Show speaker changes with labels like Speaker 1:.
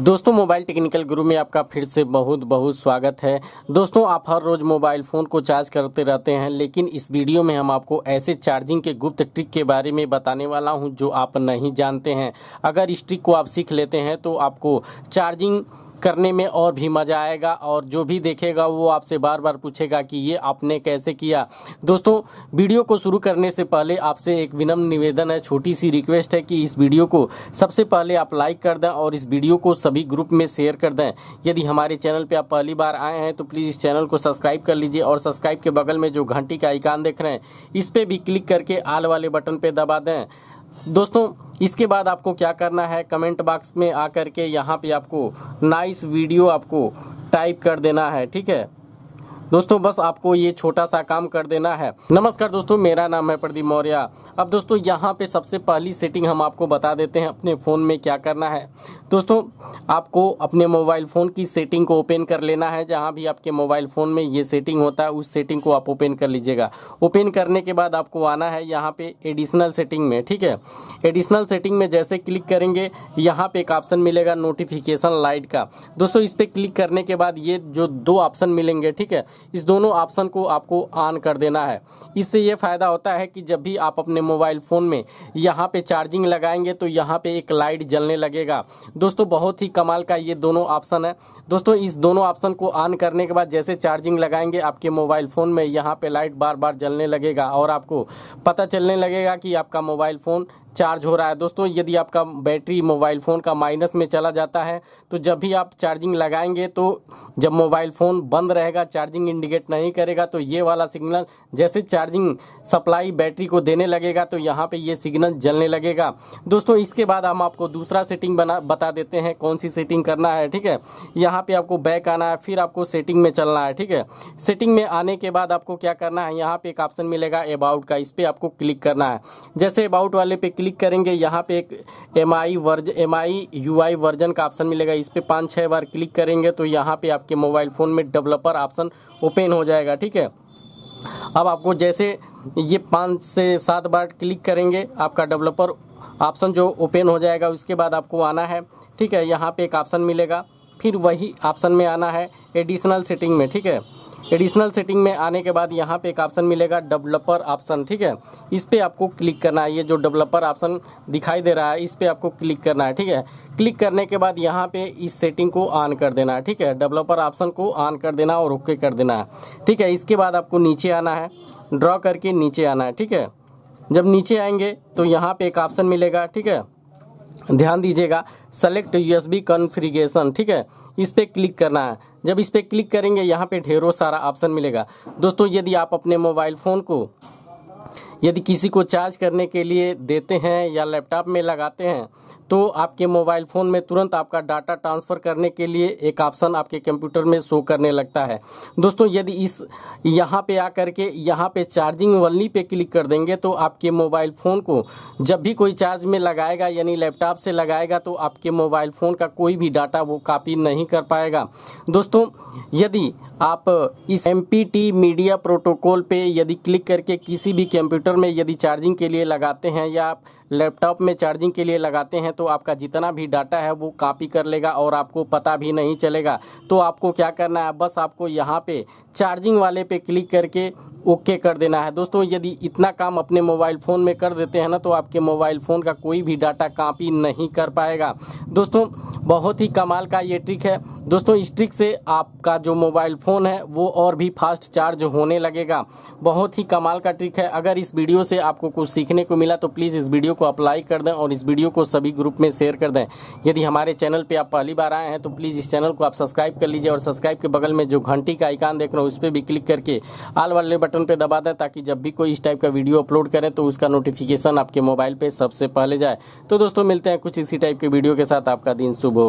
Speaker 1: दोस्तों mobile technical गुरु में आपका फिर से बहुत बहुत स्वागत है दोस्तों आप हर रोज़ मोबाइल फ़ोन को चार्ज करते रहते हैं लेकिन इस वीडियो में हम आपको ऐसे चार्जिंग के गुप्त ट्रिक के बारे में बताने वाला हूं जो आप नहीं जानते हैं अगर इस ट्रिक को आप सीख लेते हैं तो आपको चार्जिंग करने में और भी मज़ा आएगा और जो भी देखेगा वो आपसे बार बार पूछेगा कि ये आपने कैसे किया दोस्तों वीडियो को शुरू करने से पहले आपसे एक विनम्र निवेदन है छोटी सी रिक्वेस्ट है कि इस वीडियो को सबसे पहले आप लाइक कर दें और इस वीडियो को सभी ग्रुप में शेयर कर दें यदि हमारे चैनल पर आप पहली बार आए हैं तो प्लीज़ इस चैनल को सब्सक्राइब कर लीजिए और सब्सक्राइब के बगल में जो घंटी का आइकान देख रहे हैं इस पर भी क्लिक करके आल वाले बटन पर दबा दें दोस्तों इसके बाद आपको क्या करना है कमेंट बॉक्स में आकर के यहाँ पे आपको नाइस वीडियो आपको टाइप कर देना है ठीक है दोस्तों बस आपको ये छोटा सा काम कर देना है नमस्कार दोस्तों मेरा नाम है प्रदीप मौर्य अब दोस्तों यहाँ पे सबसे पहली सेटिंग हम आपको बता देते हैं अपने फ़ोन में क्या करना है दोस्तों आपको अपने मोबाइल फ़ोन की सेटिंग को ओपन कर लेना है जहाँ भी आपके मोबाइल फ़ोन में ये सेटिंग होता है उस सेटिंग को आप ओपन कर लीजिएगा ओपन करने के बाद आपको आना है यहाँ पे एडिशनल सेटिंग में ठीक है एडिशनल सेटिंग में जैसे क्लिक करेंगे यहाँ पे एक ऑप्शन मिलेगा नोटिफिकेशन लाइट का दोस्तों इस पर क्लिक करने के बाद ये जो दो ऑप्शन मिलेंगे ठीक है इस दोनों ऑप्शन को आपको ऑन कर देना है इससे ये फ़ायदा होता है कि जब भी आप अपने मोबाइल फ़ोन में यहाँ पे चार्जिंग लगाएंगे तो यहाँ पे एक लाइट जलने लगेगा दोस्तों बहुत ही कमाल का ये दोनों ऑप्शन है दोस्तों इस दोनों ऑप्शन को ऑन करने के बाद जैसे चार्जिंग लगाएंगे आपके मोबाइल फ़ोन में यहाँ पर लाइट बार बार जलने लगेगा और आपको पता चलने लगेगा कि आपका मोबाइल फ़ोन चार्ज हो रहा है दोस्तों यदि आपका बैटरी मोबाइल फ़ोन का माइनस में चला जाता है तो जब भी आप चार्जिंग लगाएंगे तो जब मोबाइल फ़ोन बंद रहेगा चार्जिंग इंडिकेट नहीं करेगा तो ये वाला सिग्नल जैसे चार्जिंग सप्लाई बैटरी को देने लगेगा तो यहाँ पे ये सिग्नल जलने लगेगा दोस्तों इसके बाद हम आपको दूसरा सेटिंग बना बता देते हैं कौन सी सेटिंग करना है ठीक है यहाँ पर आपको बैक आना है फिर आपको सेटिंग में चलना है ठीक है सेटिंग में आने के बाद आपको क्या करना है यहाँ पर एक ऑप्शन मिलेगा अबाउट का इस पर आपको क्लिक करना है जैसे अबाउट वाले पे क्लिक करेंगे यहाँ पे एक एम आई वर्ज M I U I version का ऑप्शन मिलेगा इस पर पाँच छः बार क्लिक करेंगे तो यहाँ पे आपके मोबाइल फ़ोन में डेवलपर ऑप्शन ओपन हो जाएगा ठीक है अब आपको जैसे ये पाँच से सात बार क्लिक करेंगे आपका डेवलपर ऑप्शन जो ओपन हो जाएगा उसके बाद आपको आना है ठीक है यहाँ पे एक ऑप्शन मिलेगा फिर वही ऑप्शन में आना है एडिशनल सेटिंग में ठीक है एडिशनल सेटिंग में आने के बाद यहाँ पे एक ऑप्शन मिलेगा डेवलपर ऑप्शन ठीक है इस पर आपको क्लिक करना है ये जो डेवलपर ऑप्शन दिखाई दे रहा है इस पर आपको क्लिक करना है ठीक है क्लिक करने के बाद यहाँ पे इस सेटिंग को ऑन कर देना है ठीक है डेवलपर ऑप्शन को ऑन कर देना और ओके कर देना है ठीक है इसके बाद आपको नीचे आना है ड्रॉ करके नीचे आना है ठीक है जब नीचे आएंगे तो यहाँ पे एक ऑप्शन मिलेगा ठीक है ध्यान दीजिएगा सेलेक्ट यूएसबी कॉन्फ़िगरेशन ठीक है इस पर क्लिक करना है जब इस पर क्लिक करेंगे यहाँ पे ढेरों सारा ऑप्शन मिलेगा दोस्तों यदि आप अपने मोबाइल फ़ोन को यदि किसी को चार्ज करने के लिए देते हैं या लैपटॉप में लगाते हैं तो आपके मोबाइल फ़ोन में तुरंत आपका डाटा ट्रांसफ़र करने के लिए एक ऑप्शन आपके कंप्यूटर में शो करने लगता है दोस्तों यदि इस यहाँ पे आकर के यहाँ पे चार्जिंग वलनी पे क्लिक कर देंगे तो आपके मोबाइल फ़ोन को जब भी कोई चार्ज में लगाएगा यानी लैपटॉप से लगाएगा तो आपके मोबाइल फ़ोन का कोई भी डाटा वो कापी नहीं कर पाएगा दोस्तों यदि आप इस एम मीडिया प्रोटोकॉल पर यदि क्लिक करके किसी भी कंप्यूटर में यदि चार्जिंग के लिए लगाते हैं या आप लैपटॉप में चार्जिंग के लिए लगाते हैं तो आपका जितना भी डाटा है वो कॉपी कर लेगा और आपको पता भी नहीं चलेगा तो आपको क्या करना है बस आपको यहाँ पे चार्जिंग वाले पे क्लिक करके ओके कर देना है दोस्तों यदि इतना काम अपने मोबाइल फ़ोन में कर देते हैं ना तो आपके मोबाइल फ़ोन का कोई भी डाटा कॉपी नहीं कर पाएगा दोस्तों बहुत ही कमाल का ये ट्रिक है दोस्तों इस ट्रिक से आपका जो मोबाइल फ़ोन है वो और भी फास्ट चार्ज होने लगेगा बहुत ही कमाल का ट्रिक है अगर इस वीडियो से आपको कुछ सीखने को मिला तो प्लीज़ इस वीडियो को अप्लाई कर दें और इस वीडियो को सभी ग्रुप में शेयर कर दें यदि हमारे चैनल पर आप पहली बार आए हैं तो प्लीज़ इस चैनल को आप सब्सक्राइब कर लीजिए और सब्सक्राइब के बगल में जो घंटी का आइकान देख रहे है उस पर भी क्लिक करके आल वाले बटन पर दबा दें ताकि जब भी कोई इस टाइप का वीडियो अपलोड करें तो उसका नोटिफिकेशन आपके मोबाइल पर सबसे पहले जाए तो दोस्तों मिलते हैं कुछ इसी टाइप के वीडियो के साथ आपका दिन शुभ हो